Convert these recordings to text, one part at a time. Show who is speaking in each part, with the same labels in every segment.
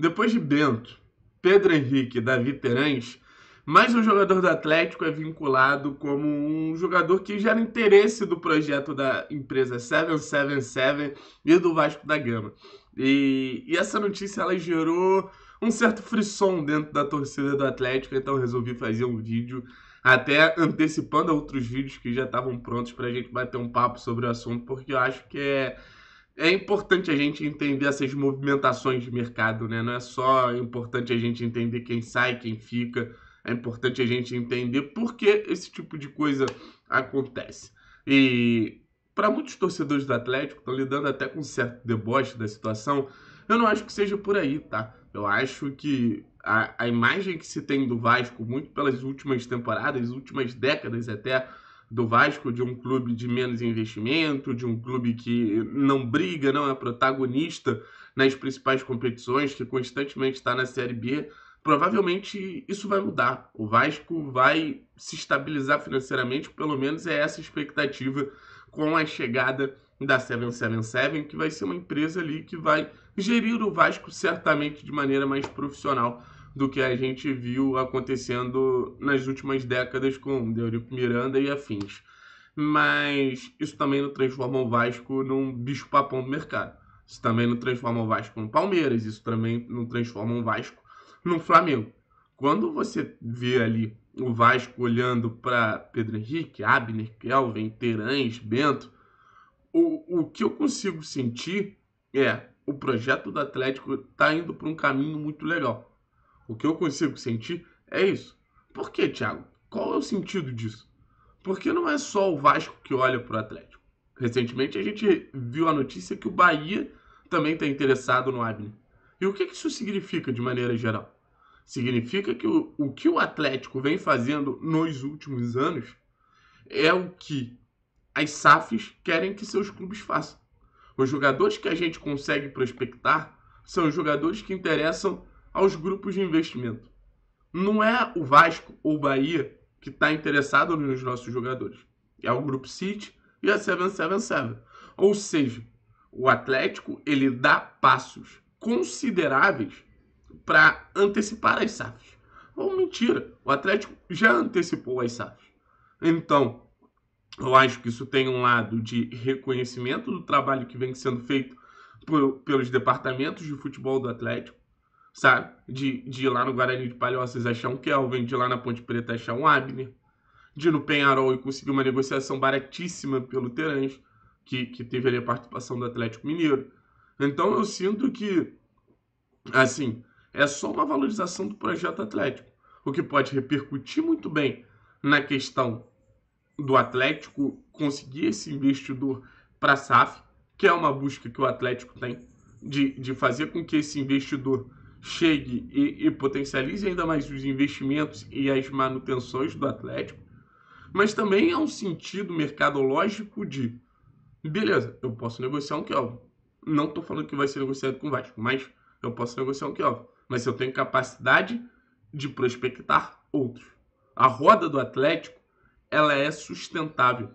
Speaker 1: Depois de Bento, Pedro Henrique e Davi Terães, mais um jogador do Atlético é vinculado como um jogador que gera interesse do projeto da empresa 777 e do Vasco da Gama. E, e essa notícia ela gerou um certo frisson dentro da torcida do Atlético, então resolvi fazer um vídeo até antecipando outros vídeos que já estavam prontos para a gente bater um papo sobre o assunto, porque eu acho que é é importante a gente entender essas movimentações de mercado, né? Não é só importante a gente entender quem sai, quem fica, é importante a gente entender por que esse tipo de coisa acontece. E para muitos torcedores do Atlético, estão lidando até com um certo deboche da situação, eu não acho que seja por aí, tá? Eu acho que a, a imagem que se tem do Vasco, muito pelas últimas temporadas, últimas décadas até, do Vasco, de um clube de menos investimento, de um clube que não briga, não é protagonista nas principais competições, que constantemente está na Série B. Provavelmente isso vai mudar. O Vasco vai se estabilizar financeiramente, pelo menos é essa a expectativa com a chegada da 777, que vai ser uma empresa ali que vai gerir o Vasco certamente de maneira mais profissional do que a gente viu acontecendo nas últimas décadas com Deurico Miranda e afins. Mas isso também não transforma o Vasco num bicho-papão do mercado. Isso também não transforma o Vasco no Palmeiras, isso também não transforma o Vasco no Flamengo. Quando você vê ali o Vasco olhando para Pedro Henrique, Abner, Kelvin, Terães, Bento, o, o que eu consigo sentir é o projeto do Atlético está indo para um caminho muito legal. O que eu consigo sentir é isso. Por que, Thiago? Qual é o sentido disso? Porque não é só o Vasco que olha para o Atlético. Recentemente a gente viu a notícia que o Bahia também está interessado no Abner. E o que isso significa de maneira geral? Significa que o, o que o Atlético vem fazendo nos últimos anos é o que as SAFs querem que seus clubes façam. Os jogadores que a gente consegue prospectar são os jogadores que interessam aos grupos de investimento. Não é o Vasco ou o Bahia que está interessado nos nossos jogadores. É o Grupo City e a 777. Ou seja, o Atlético ele dá passos consideráveis para antecipar as SAFs. Ou mentira, o Atlético já antecipou as SAFs. Então, eu acho que isso tem um lado de reconhecimento do trabalho que vem sendo feito por, pelos departamentos de futebol do Atlético, sabe? De, de ir lá no Guarani de Palhoças achar um Kelvin, de ir lá na Ponte Preta achar um Abner, de ir no Penharol e conseguir uma negociação baratíssima pelo Terãs, que, que teve ali a participação do Atlético Mineiro. Então eu sinto que, assim, é só uma valorização do projeto Atlético, o que pode repercutir muito bem na questão do Atlético conseguir esse investidor para a SAF, que é uma busca que o Atlético tem de, de fazer com que esse investidor chegue e, e potencialize ainda mais os investimentos e as manutenções do Atlético, mas também há é um sentido mercadológico de beleza, eu posso negociar um Kelvin. Não estou falando que vai ser negociado com o Vasco, mas eu posso negociar um Kelvin. Mas eu tenho capacidade de prospectar outros. A roda do Atlético ela é sustentável.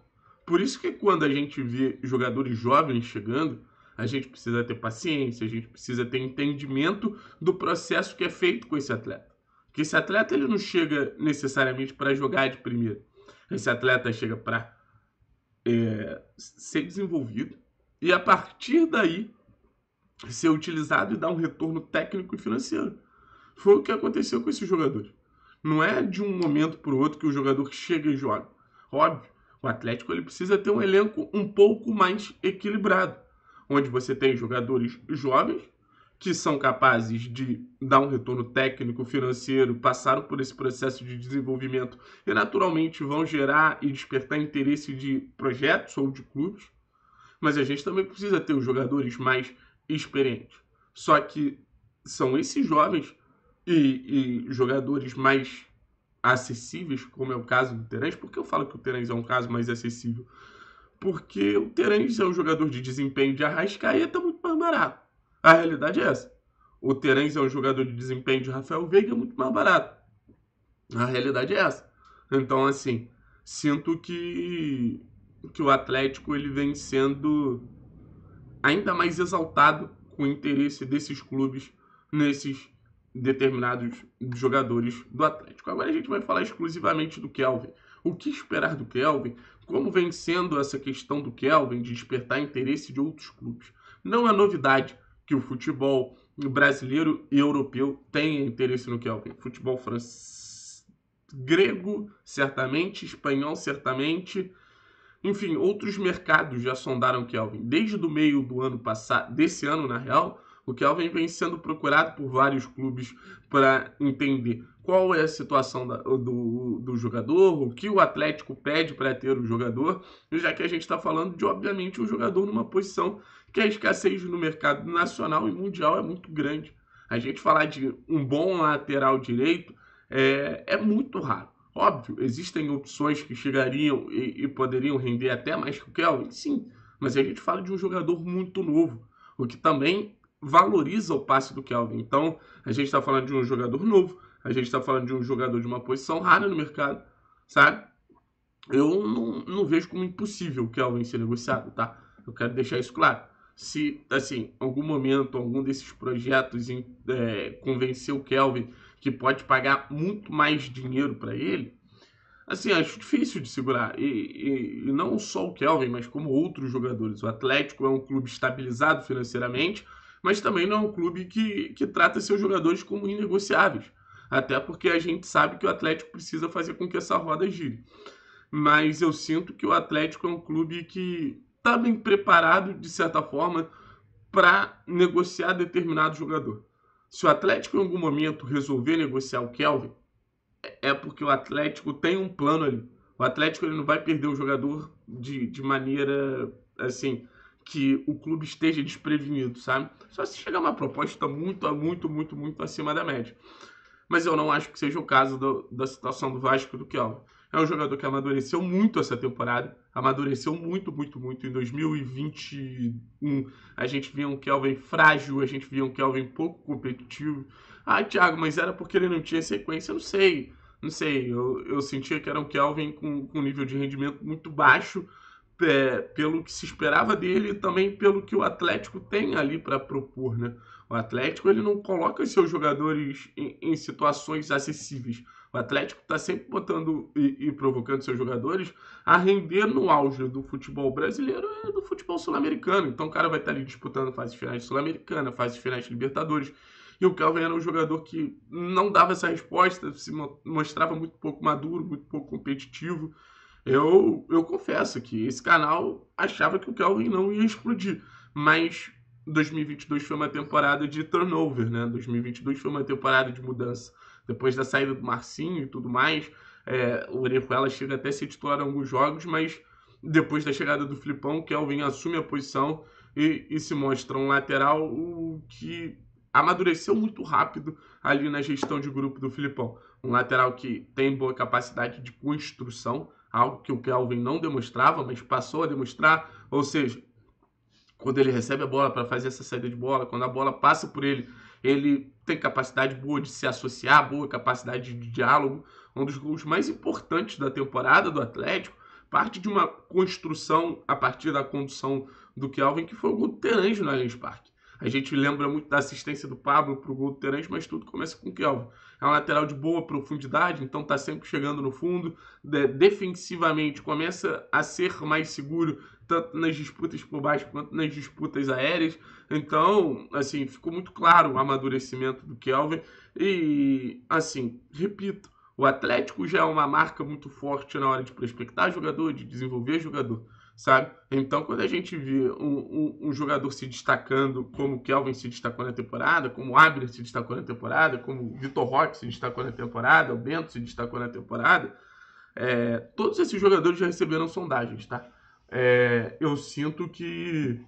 Speaker 1: Por isso que quando a gente vê jogadores jovens chegando, a gente precisa ter paciência, a gente precisa ter entendimento do processo que é feito com esse atleta. Porque esse atleta ele não chega necessariamente para jogar de primeira. Esse atleta chega para é, ser desenvolvido e a partir daí ser utilizado e dar um retorno técnico e financeiro. Foi o que aconteceu com esses jogadores. Não é de um momento para o outro que o jogador chega e joga. Óbvio, o Atlético ele precisa ter um elenco um pouco mais equilibrado onde você tem jogadores jovens que são capazes de dar um retorno técnico, financeiro, passaram por esse processo de desenvolvimento e naturalmente vão gerar e despertar interesse de projetos ou de clubes. Mas a gente também precisa ter os jogadores mais experientes. Só que são esses jovens e, e jogadores mais acessíveis, como é o caso do Terence. porque eu falo que o Terence é um caso mais acessível? porque o Terence é um jogador de desempenho de Arrascaeta é muito mais barato. A realidade é essa. O Terence é um jogador de desempenho de Rafael Veiga é muito mais barato. A realidade é essa. Então, assim, sinto que, que o Atlético ele vem sendo ainda mais exaltado com o interesse desses clubes nesses determinados jogadores do Atlético. Agora a gente vai falar exclusivamente do Kelvin. O que esperar do Kelvin? como vem sendo essa questão do Kelvin de despertar interesse de outros clubes. Não é novidade que o futebol brasileiro e europeu tenha interesse no Kelvin. Futebol francês, grego, certamente, espanhol, certamente. Enfim, outros mercados já sondaram o Kelvin. Desde o meio do ano passado, desse ano na real, o Kelvin vem sendo procurado por vários clubes para entender qual é a situação da, do, do jogador, o que o Atlético pede para ter o jogador, já que a gente está falando de, obviamente, um jogador numa posição que a escassez no mercado nacional e mundial é muito grande. A gente falar de um bom lateral direito é, é muito raro. Óbvio, existem opções que chegariam e, e poderiam render até mais que o Kelvin, sim, mas a gente fala de um jogador muito novo, o que também valoriza o passe do Kelvin. Então, a gente está falando de um jogador novo, a gente está falando de um jogador de uma posição rara no mercado, sabe? Eu não, não vejo como impossível que Kelvin ser negociado, tá? Eu quero deixar isso claro. Se, assim, em algum momento, algum desses projetos em, é, convencer o Kelvin que pode pagar muito mais dinheiro para ele, assim, acho difícil de segurar. E, e, e, não só o Kelvin, mas como outros jogadores. O Atlético é um clube estabilizado financeiramente, mas também não é um clube que, que trata seus jogadores como inegociáveis. Até porque a gente sabe que o Atlético precisa fazer com que essa roda gire. Mas eu sinto que o Atlético é um clube que está bem preparado, de certa forma, para negociar determinado jogador. Se o Atlético em algum momento resolver negociar o Kelvin, é porque o Atlético tem um plano ali. O Atlético ele não vai perder o jogador de, de maneira assim que o clube esteja desprevenido, sabe? Só se chegar uma proposta muito, muito, muito, muito acima da média mas eu não acho que seja o caso do, da situação do Vasco do Kelvin. É um jogador que amadureceu muito essa temporada, amadureceu muito, muito, muito. Em 2021, a gente via um Kelvin frágil, a gente via um Kelvin pouco competitivo. Ah, Thiago, mas era porque ele não tinha sequência? Eu não sei, não sei. Eu, eu sentia que era um Kelvin com, com nível de rendimento muito baixo, é, pelo que se esperava dele e também pelo que o Atlético tem ali para propor, né? O Atlético ele não coloca os seus jogadores em, em situações acessíveis. O Atlético está sempre botando e, e, provocando seus jogadores a render no auge do futebol brasileiro e do futebol sul-americano. Então o cara vai estar tá ali disputando fase finais sul-americana, fase finais de Libertadores. E o Calvin era um jogador que não dava essa resposta, se mostrava muito pouco maduro, muito pouco competitivo. Eu, eu confesso que esse canal achava que o Calvin não ia explodir, mas 2022 foi uma temporada de turnover, né? 2022 foi uma temporada de mudança. Depois da saída do Marcinho e tudo mais, é, o Orejuela chega até a se titular em alguns jogos, mas depois da chegada do Flipão, Kelvin assume a posição e, e se mostra um lateral o que amadureceu muito rápido ali na gestão de grupo do Filipão. Um lateral que tem boa capacidade de construção, algo que o Kelvin não demonstrava, mas passou a demonstrar, ou seja, quando ele recebe a bola para fazer essa saída de bola, quando a bola passa por ele, ele tem capacidade boa de se associar, boa capacidade de diálogo. Um dos gols mais importantes da temporada do Atlético parte de uma construção a partir da condução do Kelvin, que foi o gol do Terange no Allianz Parque. A gente lembra muito da assistência do Pablo para o gol do Terence, mas tudo começa com o Kelvin. É um lateral de boa profundidade, então está sempre chegando no fundo. defensivamente começa a ser mais seguro, tanto nas disputas por baixo quanto nas disputas aéreas. Então, assim, ficou muito claro o amadurecimento do Kelvin. E, assim, repito, o Atlético já é uma marca muito forte na hora de prospectar jogador, de desenvolver jogador sabe? Então, quando a gente vê um, um, um jogador se destacando, como o Kelvin se destacou na temporada, como o Abner se destacou na temporada, como o Vitor Roque se destacou na temporada, o Bento se destacou na temporada, é, todos esses jogadores já receberam sondagens, tá? É, eu sinto que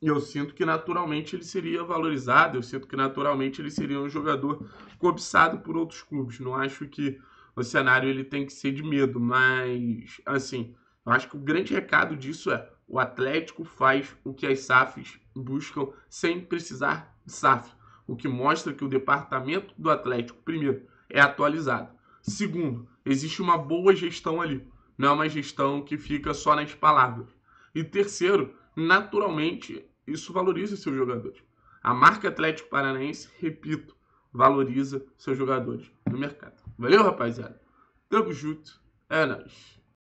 Speaker 1: eu sinto que naturalmente ele seria valorizado, eu sinto que naturalmente ele seria um jogador cobiçado por outros clubes. Não acho que o cenário ele tem que ser de medo, mas assim, eu acho que o grande recado disso é o Atlético faz o que as SAFs buscam sem precisar de SAF, o que mostra que o departamento do Atlético, primeiro, é atualizado. Segundo, existe uma boa gestão ali, não é uma gestão que fica só nas palavras. E terceiro, naturalmente, isso valoriza seus jogadores. A marca Atlético Paranaense, repito, valoriza seus jogadores no mercado. Valeu, rapaziada. Tamo junto. É nóis.